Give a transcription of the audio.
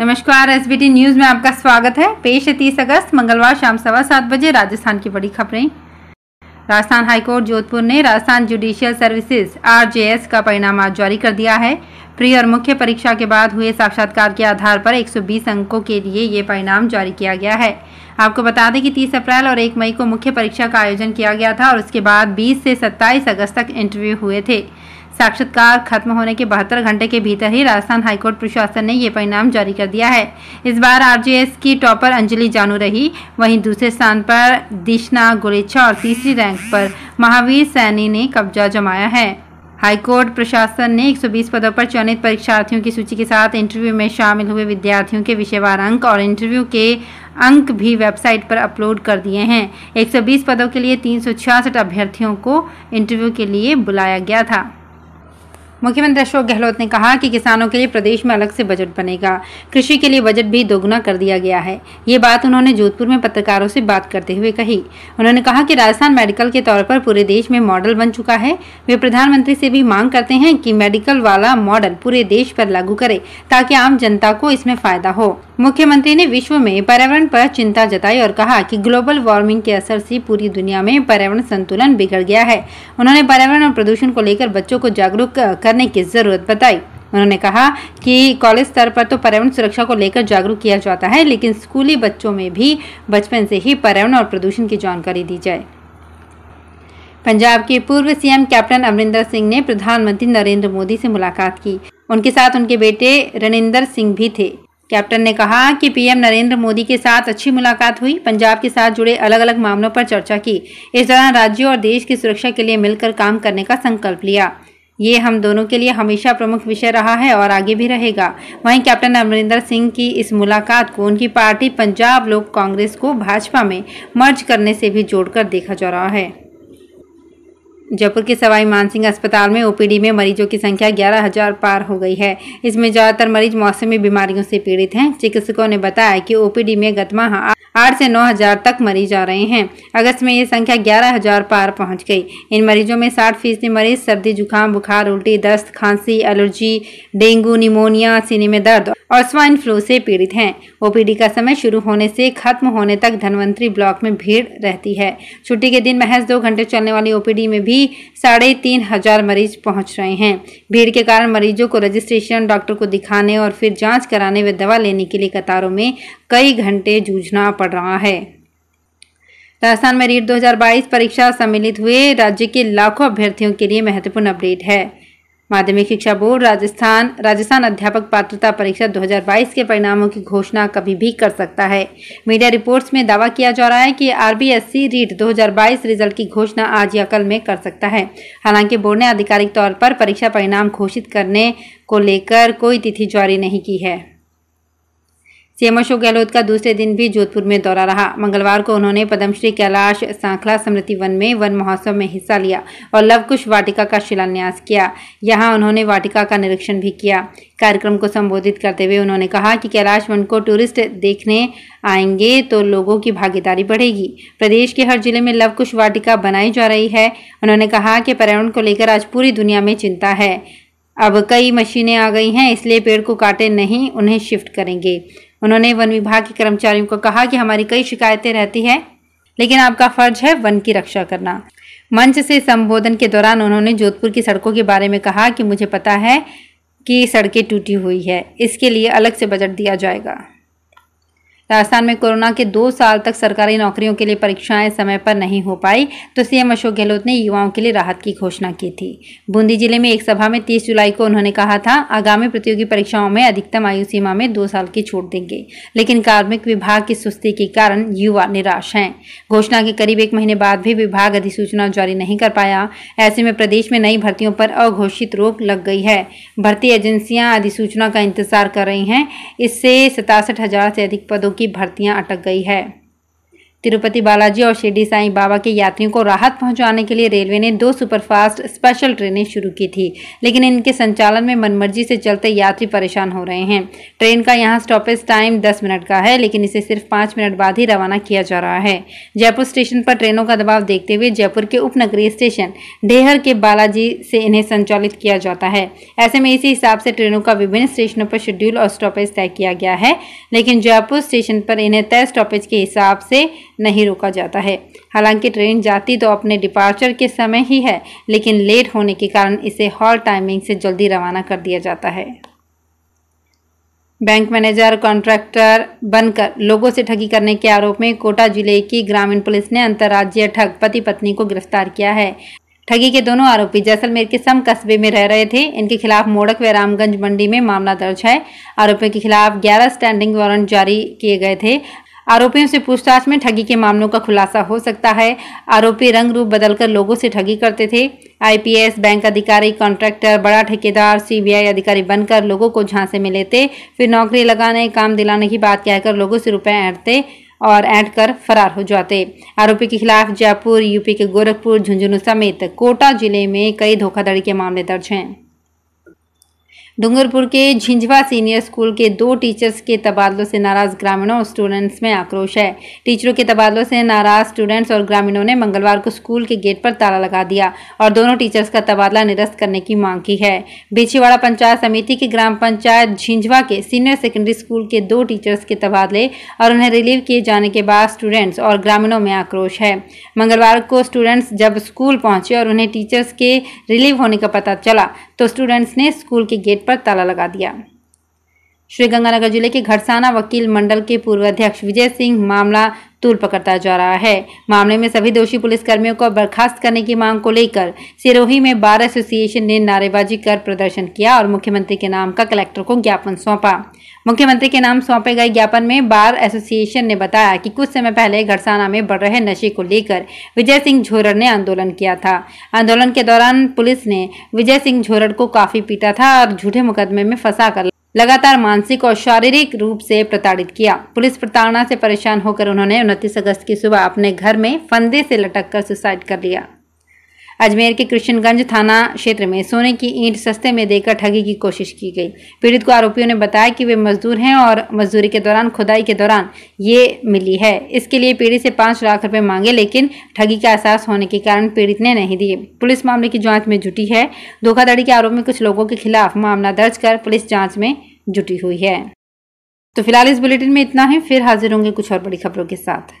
नमस्कार S B T news में आपका स्वागत है पेश है तीस अगस्त मंगलवार शाम सवा सात बजे राजस्थान की बड़ी खबरें राजस्थान हाईकोर्ट जोधपुर ने राजस्थान जुडिशियल सर्विसेज आरजेएस का परिणाम आज जारी कर दिया है प्री और मुख्य परीक्षा के बाद हुए साक्षात्कार के आधार पर 120 अंकों के लिए ये परिणाम जारी किया गया है आपको बता दें कि 30 अप्रैल और 1 मई को मुख्य परीक्षा का आयोजन किया गया था और उसके बाद 20 से 27 अगस्त तक इंटरव्यू हुए थे साक्षात्कार खत्म होने के बहत्तर घंटे के भीतर ही राजस्थान हाईकोर्ट प्रशासन ने ये परिणाम जारी कर दिया है इस बार आरजेएस की टॉपर अंजलि जानू रही वहीं दूसरे स्थान पर दिशना गुरेच्छा और तीसरी रैंक पर महावीर सैनी ने कब्जा जमाया है हाईकोर्ट प्रशासन ने 120 पदों पर चयनित परीक्षार्थियों की सूची के साथ इंटरव्यू में शामिल हुए विद्यार्थियों के विषयवार अंक और इंटरव्यू के अंक भी वेबसाइट पर अपलोड कर दिए हैं 120 पदों के लिए तीन अभ्यर्थियों को इंटरव्यू के लिए बुलाया गया था मुख्यमंत्री अशोक गहलोत ने कहा कि किसानों के लिए प्रदेश में अलग से बजट बनेगा कृषि के लिए बजट भी दोगुना कर दिया गया है ये बात उन्होंने जोधपुर में पत्रकारों से बात करते हुए कही उन्होंने कहा कि राजस्थान मेडिकल के तौर पर पूरे देश में मॉडल बन चुका है वे प्रधानमंत्री से भी मांग करते हैं कि मेडिकल वाला मॉडल पूरे देश पर लागू करे ताकि आम जनता को इसमें फायदा हो मुख्यमंत्री ने विश्व में पर्यावरण पर चिंता जताई और कहा कि ग्लोबल वार्मिंग के असर से पूरी दुनिया में पर्यावरण संतुलन बिगड़ गया है उन्होंने पर्यावरण और प्रदूषण को लेकर बच्चों को जागरूक करने की जरूरत बताई उन्होंने कहा कि कॉलेज स्तर पर तो पर्यावरण सुरक्षा को लेकर जागरूक किया जाता है लेकिन स्कूली बच्चों में भी बचपन से ही पर्यावरण और प्रदूषण की जानकारी दी जाए पंजाब के पूर्व सीएम कैप्टन अमरिंदर सिंह ने प्रधानमंत्री नरेंद्र मोदी से मुलाकात की उनके साथ उनके बेटे रणिंदर सिंह भी थे कैप्टन ने कहा कि पीएम नरेंद्र मोदी के साथ अच्छी मुलाकात हुई पंजाब के साथ जुड़े अलग अलग मामलों पर चर्चा की इस दौरान राज्यों और देश की सुरक्षा के लिए मिलकर काम करने का संकल्प लिया ये हम दोनों के लिए हमेशा प्रमुख विषय रहा है और आगे भी रहेगा वहीं कैप्टन अमरिंदर सिंह की इस मुलाकात को उनकी पार्टी पंजाब लोक कांग्रेस को भाजपा में मर्ज करने से भी जोड़कर देखा जा रहा है जयपुर के सवाई मानसिंह अस्पताल में ओपीडी में मरीजों की संख्या ग्यारह हजार पार हो गई है इसमें ज़्यादातर मरीज मौसमी बीमारियों से पीड़ित हैं चिकित्सकों ने बताया कि ओपीडी में गत माह आठ से नौ हजार तक मरीज आ रहे हैं अगस्त में ये संख्या ग्यारह हजार पार पहुंच गई इन मरीजों में साठ फीसदी मरीज सर्दी जुकाम बुखार उल्टी दस्त खांसी एलर्जी डेंगू निमोनिया सीने में दर्द और स्वाइन फ्लू से पीड़ित हैं ओपीडी का समय शुरू होने से खत्म होने तक धनवंतरी ब्लॉक में भीड़ रहती है छुट्टी के दिन महज दो घंटे चलने वाली ओपीडी में भी साढ़े तीन हजार मरीज पहुंच रहे हैं भीड़ के कारण मरीजों को रजिस्ट्रेशन डॉक्टर को दिखाने और फिर जाँच कराने व दवा लेने के लिए कतारों में कई घंटे जूझना पड़ रहा है राजस्थान में रीट 2022 परीक्षा सम्मिलित हुए राज्य के लाखों अभ्यर्थियों के लिए महत्वपूर्ण अपडेट है माध्यमिक शिक्षा बोर्ड राजस्थान राजस्थान अध्यापक पात्रता परीक्षा 2022 के परिणामों की घोषणा कभी भी कर सकता है मीडिया रिपोर्ट्स में दावा किया जा रहा है कि आरबीएससी रीट 2022 रिजल्ट की घोषणा आज या कल में कर सकता है हालांकि बोर्ड ने आधिकारिक तौर पर परीक्षा परिणाम घोषित करने को लेकर कोई तिथि जारी नहीं की है सीएम अशोक गहलोत का दूसरे दिन भी जोधपुर में दौरा रहा मंगलवार को उन्होंने पद्मश्री कैलाश सांखला स्मृति वन में वन महोत्सव में हिस्सा लिया और लवकुश वाटिका का शिलान्यास किया यहां उन्होंने वाटिका का निरीक्षण भी किया कार्यक्रम को संबोधित करते हुए उन्होंने कहा कि कैलाश वन को टूरिस्ट देखने आएंगे तो लोगों की भागीदारी बढ़ेगी प्रदेश के हर जिले में लवकुश वाटिका बनाई जा रही है उन्होंने कहा कि पर्यावरण को लेकर आज पूरी दुनिया में चिंता है अब कई मशीनें आ गई हैं इसलिए पेड़ को काटे नहीं उन्हें शिफ्ट करेंगे उन्होंने वन विभाग के कर्मचारियों को कहा कि हमारी कई शिकायतें रहती हैं लेकिन आपका फर्ज है वन की रक्षा करना मंच से संबोधन के दौरान उन्होंने जोधपुर की सड़कों के बारे में कहा कि मुझे पता है कि सड़कें टूटी हुई है इसके लिए अलग से बजट दिया जाएगा राजस्थान में कोरोना के दो साल तक सरकारी नौकरियों के लिए परीक्षाएं समय पर नहीं हो पाई तो सीएम अशोक गहलोत ने युवाओं के लिए राहत की घोषणा की थी बूंदी जिले में एक सभा में तीस जुलाई को उन्होंने कहा था आगामी प्रतियोगी परीक्षाओं में अधिकतम आयु सीमा में दो साल की छूट देंगे लेकिन कार्मिक विभाग की सुस्ती के कारण युवा निराश हैं घोषणा के करीब एक महीने बाद भी विभाग अधिसूचना जारी नहीं कर पाया ऐसे में प्रदेश में नई भर्तियों पर अघोषित रोक लग गई है भर्ती एजेंसियां अधिसूचना का इंतजार कर रही हैं इससे सतासठ हजार से अधिक पदों की की भर्तियां अटक गई है तिरुपति बालाजी और शिरडी साईं बाबा के यात्रियों को राहत पहुंचाने के लिए रेलवे ने दो सुपरफास्ट स्पेशल ट्रेनें शुरू की थी लेकिन इनके संचालन में मनमर्जी से चलते यात्री परेशान हो रहे हैं ट्रेन का यहाँ स्टॉपेज टाइम दस मिनट का है लेकिन इसे सिर्फ पाँच मिनट बाद ही रवाना किया जा रहा है जयपुर स्टेशन पर ट्रेनों का दबाव देखते हुए जयपुर के उपनगरीय स्टेशन डेहर के बालाजी से इन्हें संचालित किया जाता है ऐसे में इसी हिसाब से ट्रेनों का विभिन्न स्टेशनों पर शेड्यूल और स्टॉपेज तय किया गया है लेकिन जयपुर स्टेशन पर इन्हें तय स्टॉपेज के हिसाब से नहीं रोका जाता है हालांकि ट्रेन जाती तो अपने डिपार्चर के समय ही है लेकिन लेट होने के कारण इसे हॉल टाइमिंग से जल्दी रवाना कर दिया जाता है बैंक मैनेजर कॉन्ट्रैक्टर बनकर लोगों से ठगी करने के आरोप में कोटा जिले की ग्रामीण पुलिस ने अंतर्राज्यीय ठग पति पत्नी को गिरफ्तार किया है ठगी के दोनों आरोपी जैसलमेर के सम कस्बे में रह रहे थे इनके खिलाफ मोड़क व रामगंज मंडी में मामला दर्ज है आरोपियों के खिलाफ 11 स्टैंडिंग वारंट जारी किए गए थे आरोपियों से पूछताछ में ठगी के मामलों का खुलासा हो सकता है आरोपी रंग रूप बदलकर लोगों से ठगी करते थे आईपीएस बैंक अधिकारी कॉन्ट्रैक्टर बड़ा ठेकेदार सीबीआई अधिकारी बनकर लोगों को झांसे में लेते फिर नौकरी लगाने काम दिलाने की बात कहकर लोगों से रुपए ऐंठते और ऐंट कर फरार हो जाते आरोपी के खिलाफ जयपुर यूपी के गोरखपुर झुंझुनू समेत कोटा जिले में कई धोखाधड़ी के मामले दर्ज हैं डूंगरपुर के झिंझवा सीनियर स्कूल के दो टीचर्स के तबादलों से नाराज ग्रामीणों और स्टूडेंट्स में आक्रोश है टीचरों के तबादलों से नाराज स्टूडेंट्स और ग्रामीणों ने मंगलवार को स्कूल के गेट पर ताला लगा दिया और दोनों टीचर्स का तबादला निरस्त करने की मांग की है बेचीवाड़ा पंचायत समिति की ग्राम पंचायत झिंझवा के सीनियर सेकेंडरी स्कूल के दो टीचर्स के तबादले और उन्हें रिलीव किए जाने के बाद स्टूडेंट्स और ग्रामीणों में आक्रोश है मंगलवार को स्टूडेंट्स जब स्कूल पहुंचे और उन्हें टीचर्स के रिलीव होने का पता चला तो स्टूडेंट्स ने स्कूल के गेट गेट पर ताला लगा दिया श्रीगंगानगर जिले के घरसाना वकील मंडल के पूर्व अध्यक्ष विजय सिंह मामला तूल पकड़ता जा रहा है मामले में सभी दोषी पुलिसकर्मियों को बर्खास्त करने की मांग को लेकर सिरोही में बार एसोसिएशन ने नारेबाजी कर प्रदर्शन किया और मुख्यमंत्री के नाम का कलेक्टर को ज्ञापन सौंपा मुख्यमंत्री के नाम सौंपे गए ज्ञापन में बार एसोसिएशन ने बताया कि कुछ समय पहले घरसाना में बढ़ रहे नशे को लेकर विजय सिंह झोरड़ ने आंदोलन किया था आंदोलन के दौरान पुलिस ने विजय सिंह झोरड़ को काफी पीटा था और झूठे मुकदमे में फंसा कर लगातार मानसिक और शारीरिक रूप से प्रताड़ित किया पुलिस प्रताड़ना से परेशान होकर उन्होंने उनतीस अगस्त की सुबह अपने घर में फंदे से लटक कर सुसाइड कर लिया अजमेर के कृष्णगंज थाना क्षेत्र में सोने की ईंट सस्ते में देकर ठगी की कोशिश की गई पीड़ित को आरोपियों ने बताया कि वे मजदूर हैं और मजदूरी के दौरान खुदाई के दौरान ये मिली है इसके लिए पीड़ित से पाँच लाख रुपये मांगे लेकिन ठगी का एहसास होने के कारण पीड़ित ने नहीं दिए पुलिस मामले की जाँच में जुटी है धोखाधड़ी के आरोप में कुछ लोगों के खिलाफ मामला दर्ज कर पुलिस जाँच में जुटी हुई है तो फिलहाल इस बुलेटिन में इतना ही फिर हाजिर होंगे कुछ और बड़ी खबरों के साथ